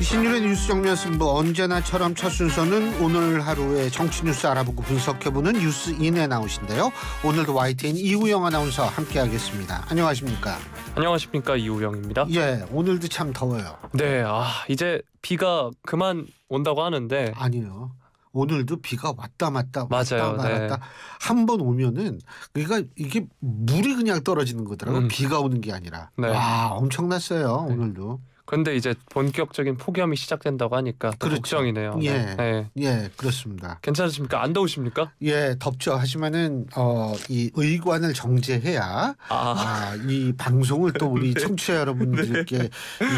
신윤의 뉴스 정면승부 언제나처럼 첫 순서는 오늘 하루의 정치 뉴스 알아보고 분석해보는 뉴스인에 나오신데요. 오늘도 YTN 이우영 아나운서 함께하겠습니다. 안녕하십니까? 안녕하십니까 이우영입니다. 예, 오늘도 참 더워요. 네, 아 이제 비가 그만 온다고 하는데 아니요. 오늘도 비가 왔다 맞다 왔다 맞아요, 네. 말았다 네. 한번 오면은 그러니까 이게 물이 그냥 떨어지는 거더라고 요 음. 비가 오는 게 아니라 네. 와 엄청났어요 네. 오늘도 근데 이제 본격적인 폭염이 시작된다고 하니까 그렇죠 걱정이네요. 예. 네. 네. 예, 그렇습니다. 괜찮으십니까? 안 더우십니까? 예, 덥죠. 하지만은 어, 이 의관을 정제해야 아. 아, 이 방송을 또 우리 네. 청취자 여러분들께 네.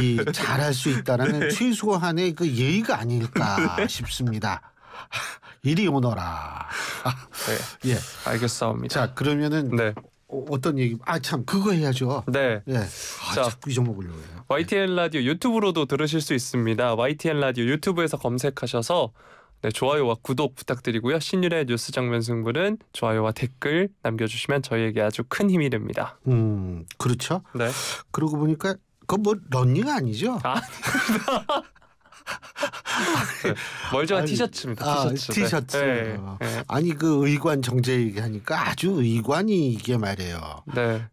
이 잘할 수 있다라는 네. 최소한의 그 예의가 아닐까 네. 싶습니다. 이리 오너라. 네. 예. 알겠습니다 자, 그러면은 네. 어, 어떤 얘기? 아 참 그거 해야죠. 네. 네. 아, 자, 자꾸 잊어먹으려고 해요. YTN 라디오 유튜브로도 들으실 수 있습니다. YTN 라디오 유튜브에서 검색하셔서 네, 좋아요와 구독 부탁드리고요. 신율의 뉴스 장면 승부는 좋아요와 댓글 남겨주시면 저희에게 아주 큰 힘이 됩니다. 음, 그렇죠. 네. 그러고 보니까 그건 뭐 런닝 아니죠? 아, 멀쩡한 아니, 티셔츠입니다. 티셔츠. 아, 티셔츠. 네. 네. 아, 네. 아니 그 의관 정제 얘기하니까 아주 의관이 이게 말이에요. 네.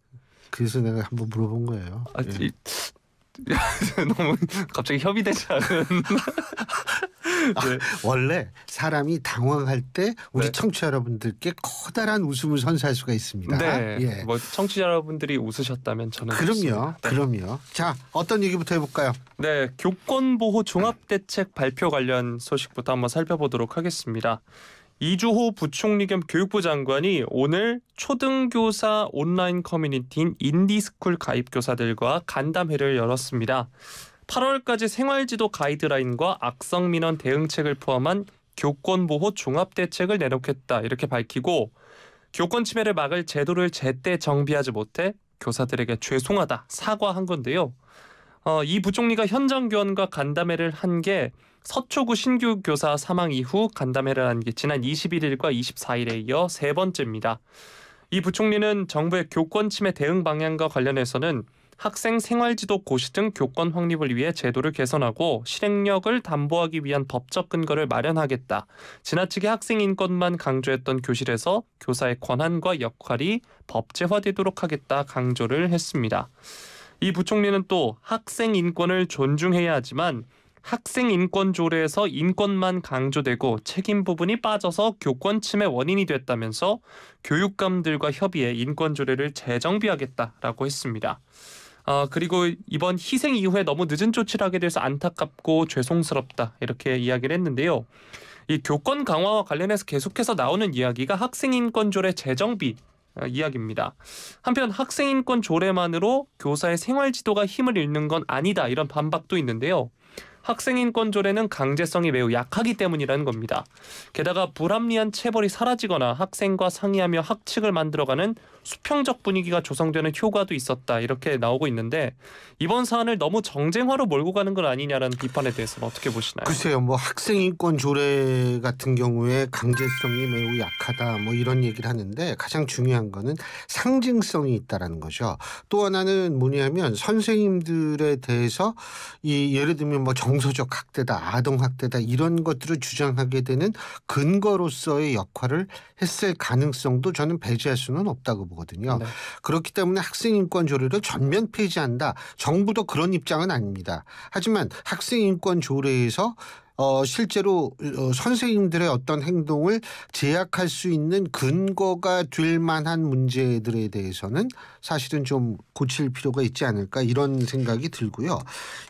그래서 내가 한번 물어본 거예요. 아, 예. 이, 너무 갑자기 협의되지 않은 아, 네. 원래 사람이 당황할 때 우리 네. 청취자 여러분들께 커다란 웃음을 선사할 수가 있습니다. 네. 예. 뭐 청취자 여러분들이 웃으셨다면 저는 그럼요. 네. 그럼요. 자, 어떤 얘기부터 해 볼까요? 네, 교권 보호 종합 대책 발표 관련 소식부터 한번 살펴보도록 하겠습니다. 이주호 부총리 겸 교육부 장관이 오늘 초등교사 온라인 커뮤니티인 인디스쿨 가입 교사들과 간담회를 열었습니다. 8월까지 생활지도 가이드라인과 악성 민원 대응책을 포함한 교권 보호 종합 대책을 내놓겠다 이렇게 밝히고 교권 침해를 막을 제도를 제때 정비하지 못해 교사들에게 죄송하다 사과한 건데요. 어, 이 부총리가 현장 교원과 간담회를 한 게 서초구 신규 교사 사망 이후 간담회를 한 게 지난 21일과 24일에 이어 세 번째입니다. 이 부총리는 정부의 교권 침해 대응 방향과 관련해서는 학생 생활지도 고시 등 교권 확립을 위해 제도를 개선하고 실행력을 담보하기 위한 법적 근거를 마련하겠다. 지나치게 학생 인권만 강조했던 교실에서 교사의 권한과 역할이 법제화되도록 하겠다 강조를 했습니다. 이 부총리는 또 학생 인권을 존중해야 하지만 학생 인권 조례에서 인권만 강조되고 책임 부분이 빠져서 교권 침해 원인이 됐다면서 교육감들과 협의해 인권 조례를 재정비하겠다라고 했습니다. 어, 그리고 이번 희생 이후에 너무 늦은 조치를 하게 돼서 안타깝고 죄송스럽다 이렇게 이야기를 했는데요. 이 교권 강화와 관련해서 계속해서 나오는 이야기가 학생인권조례 재정비 어, 이야기입니다. 한편 학생인권 조례만으로 교사의 생활지도가 힘을 잃는 건 아니다 이런 반박도 있는데요. 학생인권 조례는 강제성이 매우 약하기 때문이라는 겁니다. 게다가 불합리한 체벌이 사라지거나 학생과 상의하며 학칙을 만들어가는 수평적 분위기가 조성되는 효과도 있었다 이렇게 나오고 있는데 이번 사안을 너무 정쟁화로 몰고 가는 건 아니냐라는 비판에 대해서는 어떻게 보시나요? 글쎄요, 뭐 학생 인권 조례 같은 경우에 강제성이 매우 약하다 뭐 이런 얘기를 하는데 가장 중요한 거는 상징성이 있다라는 거죠. 또 하나는 뭐냐면 선생님들에 대해서 이 예를 들면 뭐 정서적 학대다, 아동 학대다 이런 것들을 주장하게 되는 근거로서의 역할을 했을 가능성도 저는 배제할 수는 없다고 보고. 나거든요 네. 그렇기 때문에 학생 인권 조례를 전면 폐지한다. 정부도 그런 입장은 아닙니다. 하지만 학생 인권 조례에서 어, 실제로 어, 선생님들의 어떤 행동을 제약할 수 있는 근거가 될 만한 문제들에 대해서는 사실은 좀 고칠 필요가 있지 않을까 이런 생각이 들고요.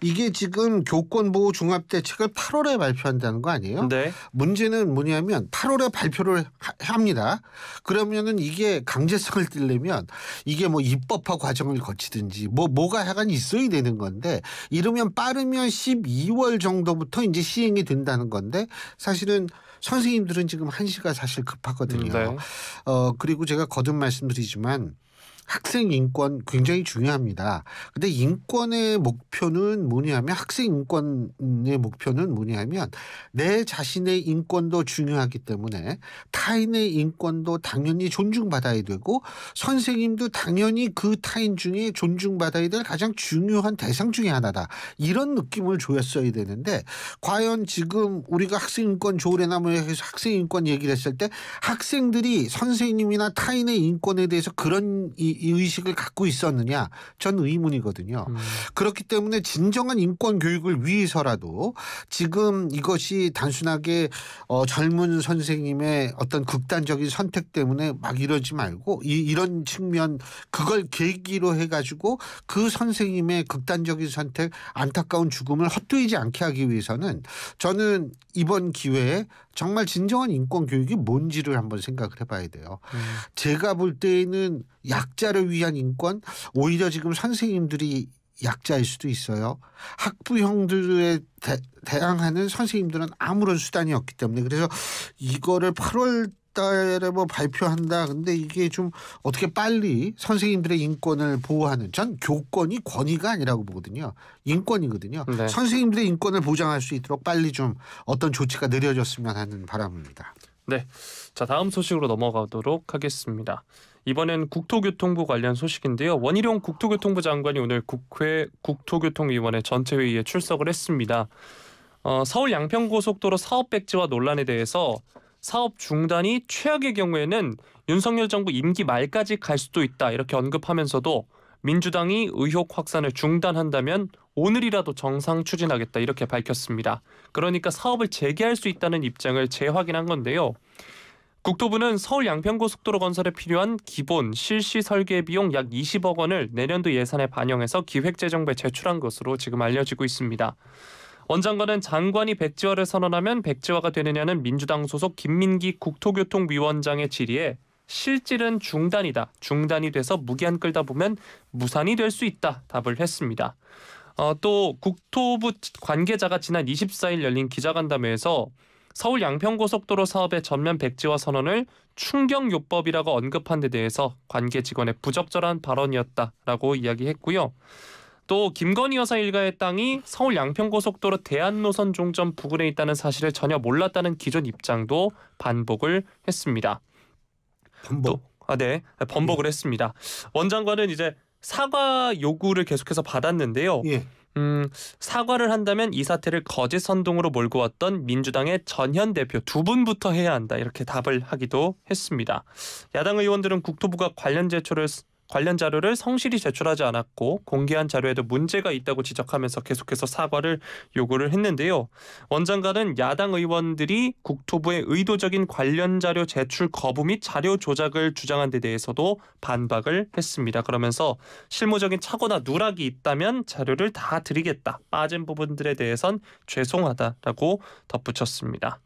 이게 지금 교권보호 종합대책을 8월에 발표한다는 거 아니에요? 네. 문제는 뭐냐면 8월에 발표를 하, 합니다. 그러면은 이게 강제성을 띠려면 이게 뭐 입법화 과정을 거치든지 뭐 뭐가 약간 있어야 되는 건데 이러면 빠르면 12월 정도부터 이제 시행 집중이 된다는 건데 사실은 선생님들은 지금 한시가 사실 급하거든요. 음, 네. 어, 그리고 제가 거듭 말씀드리지만 학생 인권 굉장히 중요합니다. 근데 인권의 목표는 뭐냐면 학생 인권의 목표는 뭐냐면 내 자신의 인권도 중요하기 때문에 타인의 인권도 당연히 존중받아야 되고 선생님도 당연히 그 타인 중에 존중받아야 될 가장 중요한 대상 중의 하나다. 이런 느낌을 줬어야 되는데 과연 지금 우리가 학생 인권 조례나무에서 학생 인권 얘기를 했을 때 학생들이 선생님이나 타인의 인권에 대해서 그런 이이 의식을 갖고 있었느냐 전 의문이거든요. 음. 그렇기 때문에 진정한 인권 교육을 위해서라도 지금 이것이 단순하게 어, 젊은 선생님의 어떤 극단적인 선택 때문에 막 이러지 말고 이, 이런 측면 그걸 계기로 해가지고 그 선생님의 극단적인 선택 안타까운 죽음을 헛되이지 않게 하기 위해서는 저는 이번 기회에 정말 진정한 인권 교육이 뭔지를 한번 생각을 해봐야 돼요. 음. 제가 볼 때에는 약자를 위한 인권 오히려 지금 선생님들이 약자일 수도 있어요. 학부형들에 대, 항하는 선생님들은 아무런 수단이 없기 때문에 그래서 이거를 8월 달에 뭐 발표한다. 근데 이게 좀 어떻게 빨리 선생님들의 인권을 보호하는 전 교권이 권위가 아니라고 보거든요. 인권이거든요. 네. 선생님들의 인권을 보장할 수 있도록 빨리 좀 어떤 조치가 내려졌으면 하는 바람입니다. 네. 자, 다음 소식으로 넘어가도록 하겠습니다. 이번엔 국토교통부 관련 소식인데요. 원희룡 국토교통부 장관이 오늘 국회 국토교통위원회 전체 회의에 출석을 했습니다. 어, 서울 양평고속도로 사업 백지화 논란에 대해서 사업 중단이 최악의 경우에는 윤석열 정부 임기 말까지 갈 수도 있다 이렇게 언급하면서도 민주당이 의혹 확산을 중단한다면 오늘이라도 정상 추진하겠다 이렇게 밝혔습니다. 그러니까 사업을 재개할 수 있다는 입장을 재확인한 건데요. 국토부는 서울 양평고속도로 건설에 필요한 기본 실시 설계 비용 약 20억 원을 내년도 예산에 반영해서 기획재정부에 제출한 것으로 지금 알려지고 있습니다. 원장관은 장관이 백지화를 선언하면 백지화가 되느냐는 민주당 소속 김민기 국토교통위원장의 질의에 실질은 중단이다. 중단이 돼서 무기한 끌다 보면 무산이 될 수 있다. 답을 했습니다. 어, 또 국토부 관계자가 지난 24일 열린 기자간담회에서 서울 양평고속도로 사업의 전면 백지화 선언을 충격요법이라고 언급한 데 대해서 관계 직원의 부적절한 발언이었다라고 이야기했고요. 또 김건희 여사 일가의 땅이 서울 양평고속도로 대한노선 종점 부근에 있다는 사실을 전혀 몰랐다는 기존 입장도 반복을 했습니다. 반복. 또, 아, 네. 번복을 예. 했습니다. 원장관은 이제 사과 요구를 계속해서 받았는데요. 예. 음, 사과를 한다면 이 사태를 거짓 선동으로 몰고 왔던 민주당의 전현 대표 두 분부터 해야 한다 이렇게 답을 하기도 했습니다. 야당 의원들은 국토부가 관련 제초를 관련 자료를 성실히 제출하지 않았고 공개한 자료에도 문제가 있다고 지적하면서 계속해서 사과를 요구를 했는데요. 원장관은 야당 의원들이 국토부의 의도적인 관련 자료 제출 거부 및 자료 조작을 주장한 데 대해서도 반박을 했습니다. 그러면서 실무적인 착오나 누락이 있다면 자료를 다 드리겠다. 빠진 부분들에 대해선 죄송하다라고 덧붙였습니다.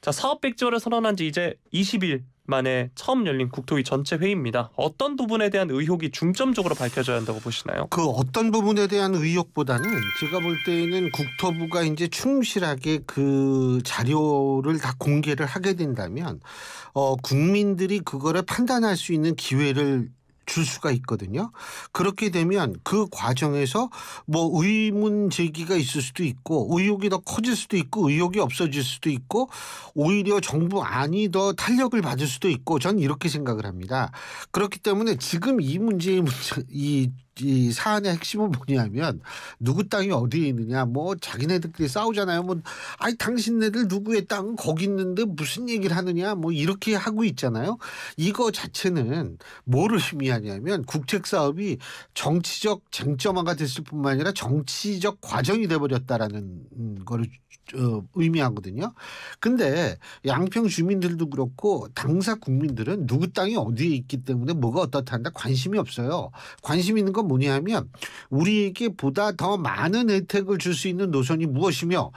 자, 사업 백조를 선언한 지 이제 20일 만에 처음 열린 국토위 전체 회의입니다. 어떤 부분에 대한 의혹이 중점적으로 밝혀져야 한다고 보시나요? 그 어떤 부분에 대한 의혹보다는 제가 볼 때에는 국토부가 이제 충실하게 그 자료를 다 공개를 하게 된다면 어, 국민들이 그거를 판단할 수 있는 기회를 줄 수가 있거든요. 그렇게 되면 그 과정에서 뭐 의문 제기가 있을 수도 있고 의혹이 더 커질 수도 있고 의혹이 없어질 수도 있고 오히려 정부 안이 더 탄력을 받을 수도 있고 전 이렇게 생각을 합니다. 그렇기 때문에 지금 이 문제의 문제, 이이 사안의 핵심은 뭐냐면 누구 땅이 어디에 있느냐 뭐 자기네들끼리 싸우잖아요 뭐 아니 당신네들 누구의 땅은 거기 있는데 무슨 얘기를 하느냐 뭐 이렇게 하고 있잖아요 이거 자체는 뭐를 의미하냐면 국책 사업이 정치적 쟁점화가 됐을 뿐만 아니라 정치적 과정이 돼버렸다라는 거를 어, 의미하거든요. 근데 양평 주민들도 그렇고 당사 국민들은 누구 땅이 어디에 있기 때문에 뭐가 어떻다 한다 관심이 없어요. 관심 있는 건건 뭐냐면 우리에게 보다 더 많은 혜택을 줄 수 있는 노선이 무엇이며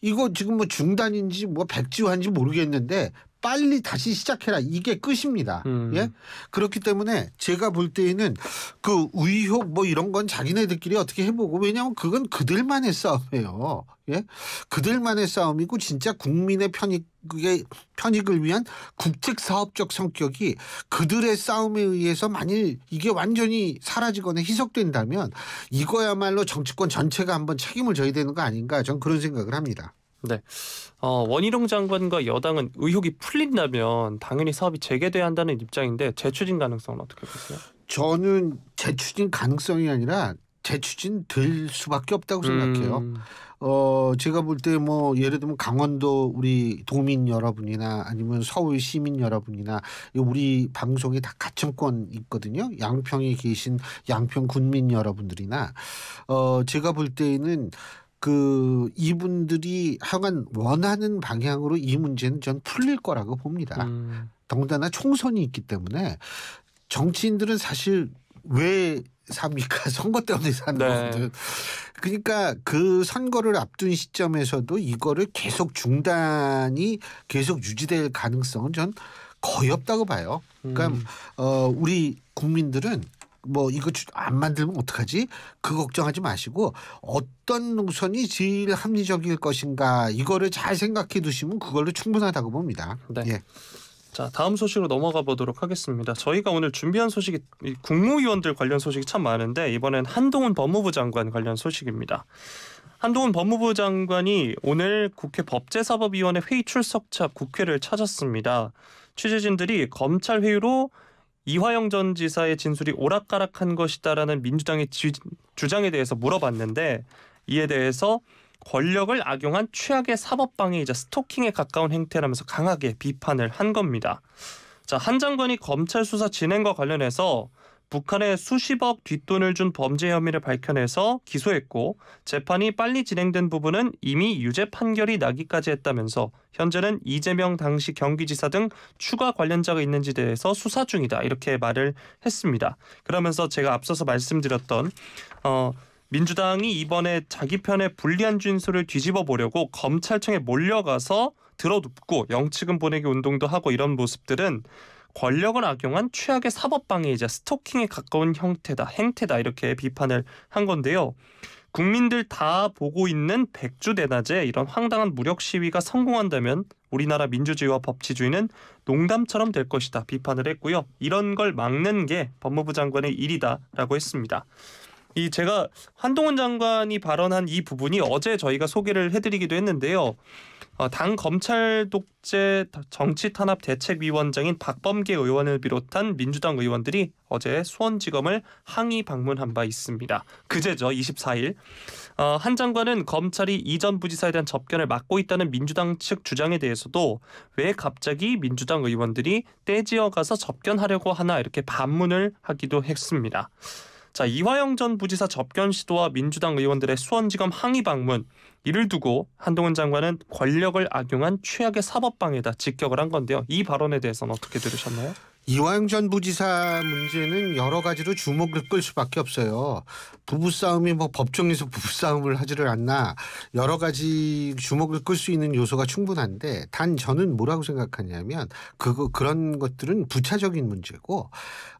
이거 지금 뭐 중단인지 뭐 백지화인지 모르겠는데 빨리 다시 시작해라 이게 끝입니다. 음. 예 그렇기 때문에 제가 볼 때에는 그 의혹 뭐 이런 건 자기네들끼리 어떻게 해보고 왜냐하면 그건 그들만의 싸움이에요. 예 그들만의 싸움이고 진짜 국민의 편익 그게 편익을 위한 국책 사업적 성격이 그들의 싸움에 의해서 만일 이게 완전히 사라지거나 희석된다면 이거야말로 정치권 전체가 한번 책임을 져야 되는 거 아닌가 저는 그런 생각을 합니다. 네. 어, 원희룡 장관과 여당은 의혹이 풀린다면 당연히 사업이 재개돼야 한다는 입장인데 재추진 가능성은 어떻게 보세요? 저는 재추진 가능성이 아니라 재추진 될 수밖에 없다고 생각해요. 음. 어, 제가 볼 때 뭐 예를 들면 강원도 우리 도민 여러분이나 아니면 서울 시민 여러분이나 우리 방송이 다 가천권 있거든요. 양평에 계신 양평 군민 여러분들이나 어, 제가 볼 때에는 그 이분들이 하여간 원하는 방향으로 이 문제는 전 풀릴 거라고 봅니다. 음. 덩달아 총선이 있기 때문에 정치인들은 사실 왜 삽니까? 선거 때문에 사는 네. 건데. 그러니까 그 선거를 앞둔 시점에서도 이거를 계속 중단이 계속 유지될 가능성은 전 거의 없다고 봐요. 그러니까 음. 어 우리 국민들은 뭐 이거 안 만들면 어떡하지? 그 걱정하지 마시고 어떤 노선이 제일 합리적일 것인가 이거를 잘 생각해 두시면 그걸로 충분하다고 봅니다. 네. 예. 자 다음 소식으로 넘어가 보도록 하겠습니다. 저희가 오늘 준비한 소식이 국무위원들 관련 소식이 참 많은데 이번엔 한동훈 법무부 장관 관련 소식입니다. 한동훈 법무부 장관이 오늘 국회 법제사법위원회 회의 출석차 국회를 찾았습니다. 취재진들이 검찰 회의로 이화영 전 지사의 진술이 오락가락한 것이다라는 민주당의 지, 주장에 대해서 물어봤는데 이에 대해서 권력을 악용한 최악의 사법방해이자 스토킹에 가까운 행태라면서 강하게 비판을 한 겁니다. 자, 한 장관이 검찰 수사 진행과 관련해서 북한에 수십억 뒷돈을 준 범죄 혐의를 밝혀내서 기소했고 재판이 빨리 진행된 부분은 이미 유죄 판결이 나기까지 했다면서 현재는 이재명 당시 경기지사 등 추가 관련자가 있는지 대해서 수사 중이다 이렇게 말을 했습니다. 그러면서 제가 앞서서 말씀드렸던 어, 민주당이 이번에 자기 편의 불리한 진술을 뒤집어 보려고 검찰청에 몰려가서 들어눕고 영치금 보내기 운동도 하고 이런 모습들은 권력을 악용한 최악의 사법 방해이자 스토킹에 가까운 형태다, 행태다 이렇게 비판을 한 건데요. 국민들 다 보고 있는 백주 대낮에 이런 황당한 무력 시위가 성공한다면 우리나라 민주주의와 법치주의는 농담처럼 될 것이다 비판을 했고요. 이런 걸 막는 게 법무부 장관의 일이다라고 했습니다. 이 제가 한동훈 장관이 발언한 이 부분이 어제 저희가 소개를 해드리기도 했는데요. 어, 당 검찰 독재 정치 탄압 대책위원장인 박범계 의원을 비롯한 민주당 의원들이 어제 수원지검을 항의 방문한 바 있습니다. 그제죠, 24일. 어, 한 장관은 검찰이 이 전 부지사에 대한 접견을 막고 있다는 민주당 측 주장에 대해서도 왜 갑자기 민주당 의원들이 떼지어 가서 접견하려고 하나 이렇게 반문을 하기도 했습니다. 자 이화영 전 부지사 접견 시도와 민주당 의원들의 수원지검 항의 방문 이를 두고 한동훈 장관은 권력을 악용한 최악의 사법방해다 직격을 한 건데요. 이 발언에 대해서는 어떻게 들으셨나요? 이화영 전 부지사 문제는 여러 가지로 주목을 끌 수밖에 없어요. 부부싸움이 뭐 법정에서 부부싸움을 하지를 않나 여러 가지 주목을 끌 수 있는 요소가 충분한데 단 저는 뭐라고 생각하냐면 그거 그런 것들은 부차적인 문제고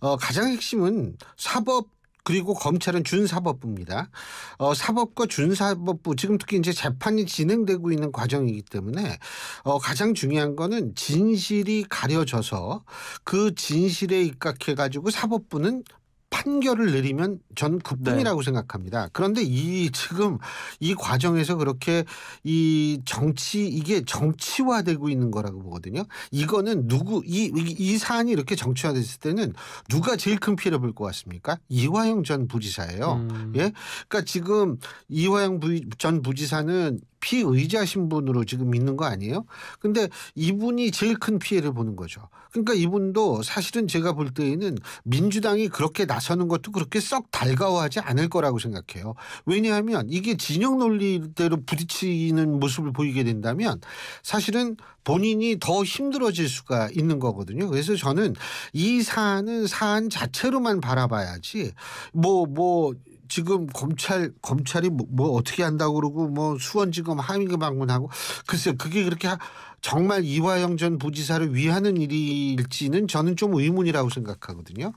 어, 가장 핵심은 사법 그리고 검찰은 준사법부입니다. 어, 사법과 준사법부 지금 특히 이제 재판이 진행되고 있는 과정이기 때문에 어, 가장 중요한 거는 진실이 가려져서 그 진실에 입각해 가지고 사법부는 판결을 내리면 전 그뿐이라고 네. 생각합니다. 그런데 이 지금 이 과정에서 그렇게 이 정치 이게 정치화되고 있는 거라고 보거든요. 이거는 누구 이, 이, 이 사안이 이렇게 정치화됐을 때는 누가 제일 큰 피해를 볼 것 같습니까? 이화영 전 부지사예요. 음. 예, 그러니까 지금 이화영 부, 전 부지사는 피의자신 분으로 지금 있는 거 아니에요? 근데 이분이 제일 큰 피해를 보는 거죠. 그러니까 이분도 사실은 제가 볼 때에는 민주당이 그렇게 나서는 것도 그렇게 썩 달가워하지 않을 거라고 생각해요. 왜냐하면 이게 진영 논리대로 부딪히는 모습을 보이게 된다면 사실은 본인이 더 힘들어질 수가 있는 거거든요. 그래서 저는 이 사안은 사안 자체로만 바라봐야지 뭐뭐 뭐, 뭐 지금 검찰 검찰이 뭐, 뭐 어떻게 한다고 그러고 뭐 수원지검 하민기 방문하고 글쎄 그게 그렇게 하, 정말 이화영 전 부지사를 위하는 일일지는 저는 좀 의문이라고 생각하거든요.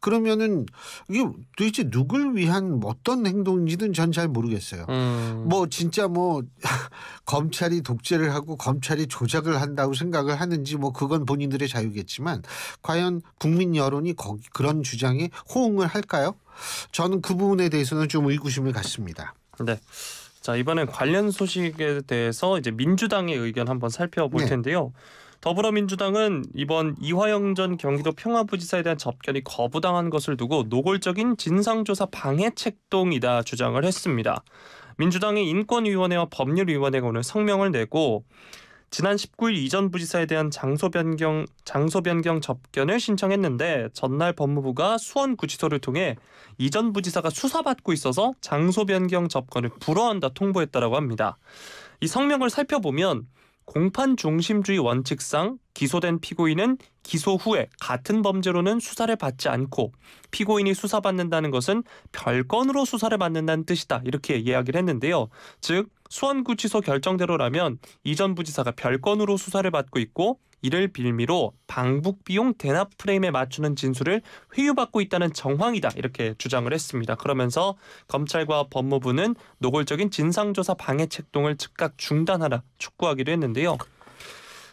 그러면은 이게 도대체 누굴 위한 어떤 행동인지는 전 잘 모르겠어요. 음. 뭐 진짜 뭐 검찰이 독재를 하고 검찰이 조작을 한다고 생각을 하는지 뭐 그건 본인들의 자유겠지만 과연 국민 여론이 거기 그런 주장에 호응을 할까요? 저는 그 부분에 대해서는 좀 의구심을 갖습니다. 네. 자 이번엔 관련 소식에 대해서 이제 민주당의 의견 한번 살펴볼 네. 텐데요. 더불어민주당은 이번 이화영 전 경기도 평화부지사에 대한 접견이 거부당한 것을 두고 노골적인 진상조사 방해 책동이다 주장을 했습니다. 민주당의 인권위원회와 법률위원회가 오늘 성명을 내고 지난 19일 이전 부지사에 대한 장소 변경 장소 변경 접견을 신청했는데 전날 법무부가 수원 구치소를 통해 이전 부지사가 수사받고 있어서 장소 변경 접견을 불허한다 통보했다라고 합니다. 이 성명을 살펴보면 공판 중심주의 원칙상 기소된 피고인은 기소 후에 같은 범죄로는 수사를 받지 않고 피고인이 수사받는다는 것은 별건으로 수사를 받는다는 뜻이다. 이렇게 이야기를 했는데요. 즉 수원구치소 결정대로라면 이전 부지사가 별건으로 수사를 받고 있고 이를 빌미로 방북 비용 대납 프레임에 맞추는 진술을 회유받고 있다는 정황이다 이렇게 주장을 했습니다. 그러면서 검찰과 법무부는 노골적인 진상조사 방해책 동을 즉각 중단하라 촉구하기도 했는데요.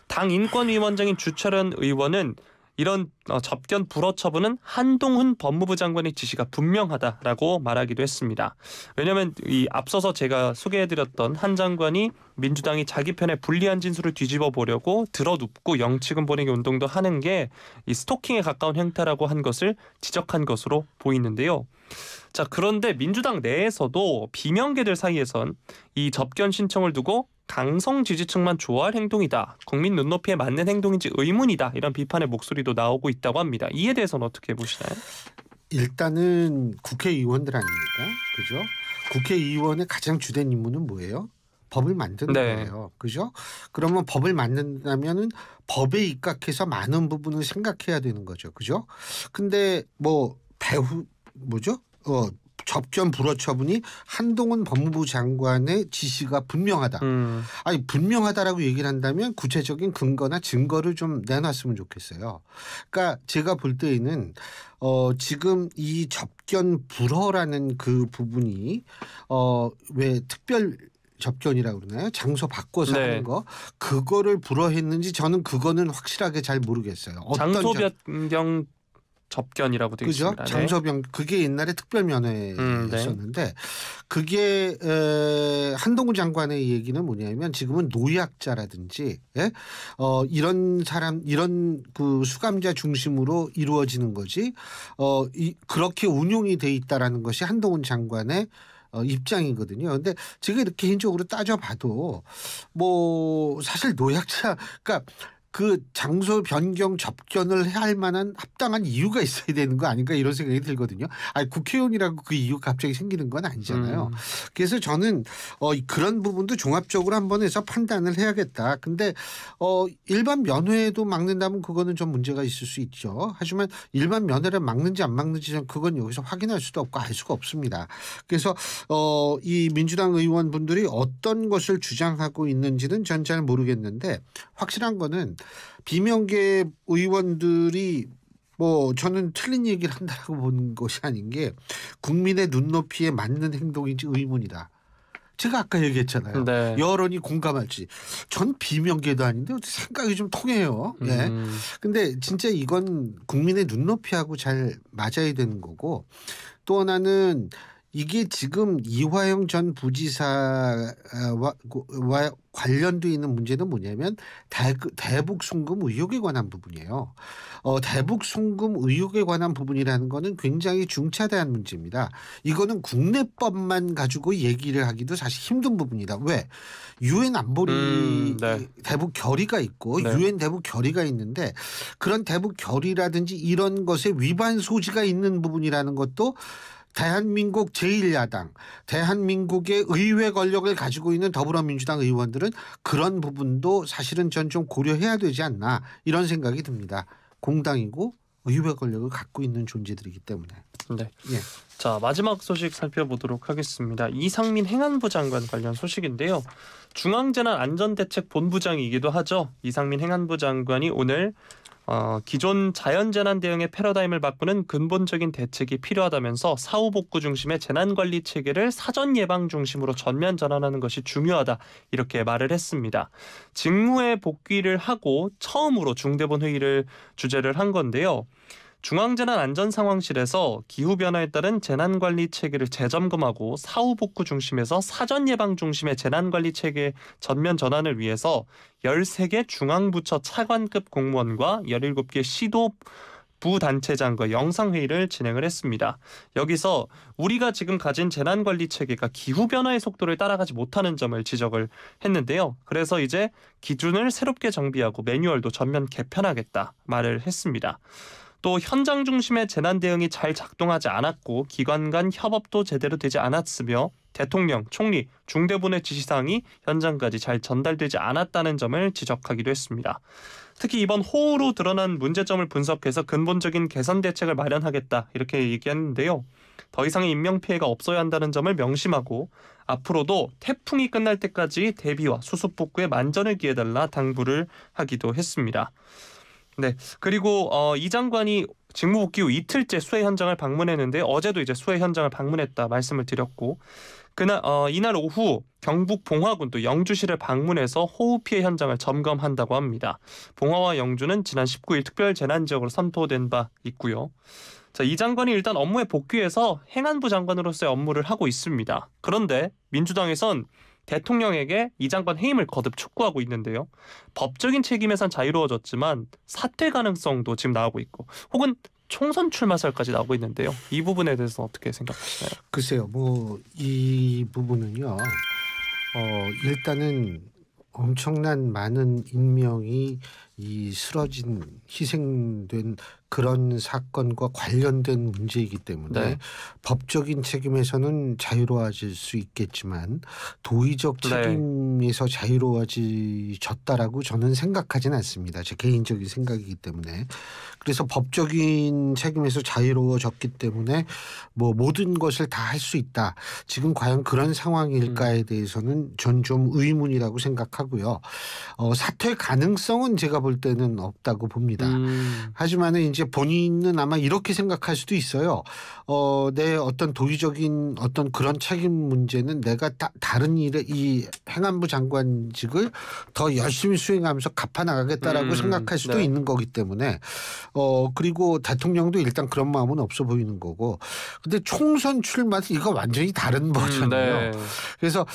당 인권위원장인 주철현 의원은 이런 어, 접견 불허 처분은 한동훈 법무부 장관의 지시가 분명하다라고 말하기도 했습니다. 왜냐하면 이 앞서서 제가 소개해드렸던 한 장관이 민주당이 자기 편에 불리한 진술을 뒤집어 보려고 들어눕고 영치금 보내기 운동도 하는 게 이 스토킹에 가까운 행태라고 한 것을 지적한 것으로 보이는데요. 자 그런데 민주당 내에서도 비명계들 사이에선 이 접견 신청을 두고 강성 지지층만 좋아할 행동이다. 국민 눈높이에 맞는 행동인지 의문이다. 이런 비판의 목소리도 나오고 있다고 합니다. 이에 대해서는 어떻게 보시나요? 일단은 국회의원들 아닙니까? 그죠? 국회의원의 가장 주된 임무는 뭐예요? 법을 만드는 네. 거예요. 그죠? 그러면 법을 만든다면은 법에 입각해서 많은 부분을 생각해야 되는 거죠. 그죠? 근데 뭐 배후 뭐죠? 어 접견 불허 처분이 한동훈 법무부 장관의 지시가 분명하다. 음. 아니 분명하다라고 얘기를 한다면 구체적인 근거나 증거를 좀 내놨으면 좋겠어요. 그러니까 제가 볼 때에는 어 지금 이 접견 불허라는 그 부분이 어왜 특별 접견이라고 그러나요? 장소 바꿔서 네. 하는 거 그거를 불허했는지 저는 그거는 확실하게 잘 모르겠어요. 장소 변경 접견이라고 되어 그죠? 있습니다. 장서병 네. 그게 옛날에 특별면회였었는데 음, 네. 그게 에, 한동훈 장관의 얘기는 뭐냐면 지금은 노약자라든지 예? 어, 이런 사람 이런 그 수감자 중심으로 이루어지는 거지 어, 이, 그렇게 운용이 돼 있다라는 것이 한동훈 장관의 어, 입장이거든요. 근데 제가 이렇게 개인적으로 따져봐도 뭐 사실 노약자 그러니까 그 장소 변경 접견을 해야 할 만한 합당한 이유가 있어야 되는 거 아닌가 이런 생각이 들거든요. 아니 국회의원이라고 그 이유가 갑자기 생기는 건 아니잖아요. 음. 그래서 저는 어 그런 부분도 종합적으로 한번 해서 판단을 해야겠다. 근데 어 일반 면회도 막는다면 그거는 좀 문제가 있을 수 있죠. 하지만 일반 면회를 막는지 안 막는지 는 그건 여기서 확인할 수도 없고 알 수가 없습니다. 그래서 어이 민주당 의원분들이 어떤 것을 주장하고 있는지는 전 잘 모르겠는데 확실한 거는 비명계 의원들이 뭐 저는 틀린 얘기를 한다고 보는 것이 아닌 게 국민의 눈높이에 맞는 행동인지 의문이다. 제가 아까 얘기했잖아요. 네. 여론이 공감할지. 전 비명계도 아닌데 생각이 좀 통해요. 네. 음. 근데 진짜 이건 국민의 눈높이하고 잘 맞아야 되는 거고 또 하나는 이게 지금 이화영 전 부지사와 관련돼 있는 문제는 뭐냐면 대북 송금 의혹에 관한 부분이에요. 어, 대북 송금 의혹에 관한 부분이라는 거는 굉장히 중차대한 문제입니다. 이거는 국내법만 가지고 얘기를 하기도 사실 힘든 부분이다. 왜? 유엔 안보리 음, 네. 대북 결의가 있고 네. 유엔 네. 대북 결의가 있는데 그런 대북 결의라든지 이런 것에 위반 소지가 있는 부분이라는 것도 대한민국 제1야당, 대한민국의 의회 권력을 가지고 있는 더불어민주당 의원들은 그런 부분도 사실은 전 좀 고려해야 되지 않나 이런 생각이 듭니다. 공당이고 의회 권력을 갖고 있는 존재들이기 때문에. 네. 예. 자 마지막 소식 살펴보도록 하겠습니다. 이상민 행안부 장관 관련 소식인데요. 중앙재난안전대책본부장이기도 하죠. 이상민 행안부 장관이 오늘 어, 기존 자연재난 대응의 패러다임을 바꾸는 근본적인 대책이 필요하다면서 사후 복구 중심의 재난관리 체계를 사전 예방 중심으로 전면 전환하는 것이 중요하다 이렇게 말을 했습니다. 직무에 복귀를 하고 처음으로 중대본 회의를 주제를 한 건데요. 중앙재난안전상황실에서 기후변화에 따른 재난관리 체계를 재점검하고 사후 복구 중심에서 사전 예방 중심의 재난관리 체계 전면 전환을 위해서 13개 중앙부처 차관급 공무원과 17개 시도 부단체장과 영상회의를 진행을 했습니다. 여기서 우리가 지금 가진 재난관리 체계가 기후변화의 속도를 따라가지 못하는 점을 지적을 했는데요. 그래서 이제 기준을 새롭게 정비하고 매뉴얼도 전면 개편하겠다 말을 했습니다. 또 현장 중심의 재난 대응이 잘 작동하지 않았고 기관 간 협업도 제대로 되지 않았으며 대통령, 총리, 중대본의 지시사항이 현장까지 잘 전달되지 않았다는 점을 지적하기도 했습니다. 특히 이번 호우로 드러난 문제점을 분석해서 근본적인 개선 대책을 마련하겠다 이렇게 얘기했는데요. 더 이상의 인명 피해가 없어야 한다는 점을 명심하고 앞으로도 태풍이 끝날 때까지 대비와 수습 복구에 만전을 기해달라 당부를 하기도 했습니다. 네. 그리고 어, 이 장관이 직무 복귀 후 이틀째 수해 현장을 방문했는데 어제도 이제 수해 현장을 방문했다 말씀을 드렸고 그날 어, 이날 오후 경북 봉화군 또 영주시를 방문해서 호우 피해 현장을 점검한다고 합니다. 봉화와 영주는 지난 19일 특별 재난 지역으로 선포된 바 있고요. 자, 이 장관이 일단 업무에 복귀해서 행안부 장관으로서의 업무를 하고 있습니다. 그런데 민주당에선 대통령에게 이 장관 해임을 거듭 촉구하고 있는데요. 법적인 책임에선 자유로워졌지만 사퇴 가능성도 지금 나오고 있고 혹은 총선 출마설까지 나오고 있는데요. 이 부분에 대해서 어떻게 생각하시나요? 글쎄요. 뭐 이 부분은요. 어 일단은 엄청난 많은 인명이 이 쓰러진 희생된 그런 사건과 관련된 문제이기 때문에 네. 법적인 책임에서는 자유로워질 수 있겠지만 도의적 네. 책임에서 네. 자유로워지졌다라고 저는 생각하진 않습니다. 제 개인적인 생각이기 때문에 그래서 법적인 책임에서 자유로워졌기 때문에 뭐 모든 것을 다 할 수 있다. 지금 과연 그런 상황일까에 음. 대해서는 전 좀 의문이라고 생각하고요. 어, 사퇴 가능성은 제가 볼 때는 없다고 봅니다. 음. 하지만은 이제 이제 본인은 아마 이렇게 생각할 수도 있어요. 어, 내 어떤 도의적인 어떤 그런 책임 문제는 내가 다, 다른 일에 이 행안부 장관직을 더 열심히 수행하면서 갚아나가겠다라고 음, 생각할 수도 네. 있는 거기 때문에 어, 그리고 대통령도 일단 그런 마음은 없어 보이는 거고 근데 총선 출마는 이거 완전히 다른 음, 버전이에요. 음, 네. 그래서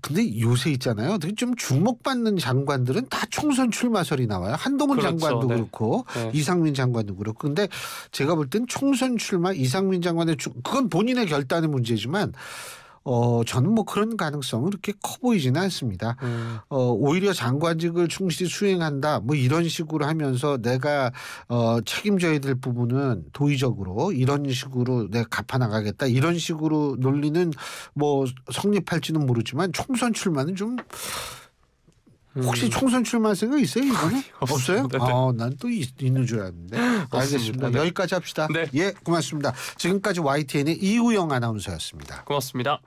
근데 요새 있잖아요. 되게 좀 주목받는 장관들은 다 총선 출마설이 나와요. 한동훈 그렇죠. 장관도 네. 그렇고 네. 이상민 장관도 그렇고. 근데 제가 볼 땐 총선 출마 이상민 장관의 주, 그건 본인의 결단의 문제지만 어, 저는 뭐 그런 가능성은 그렇게 커 보이지는 않습니다. 음. 어, 오히려 장관직을 충실히 수행한다 뭐 이런 식으로 하면서 내가 어, 책임져야 될 부분은 도의적으로 이런 식으로 내가 갚아나가겠다 이런 식으로 논리는 뭐 성립할지는 모르지만 총선 출마는 좀 음. 혹시 음. 총선 출마 생각 있어요 이번에? 없어요? 네. 아, 난또 있는 줄 알았는데. 알겠습니다. 네. 여기까지 합시다. 네. 예, 고맙습니다. 지금까지 YTN의 이우영 아나운서였습니다. 고맙습니다.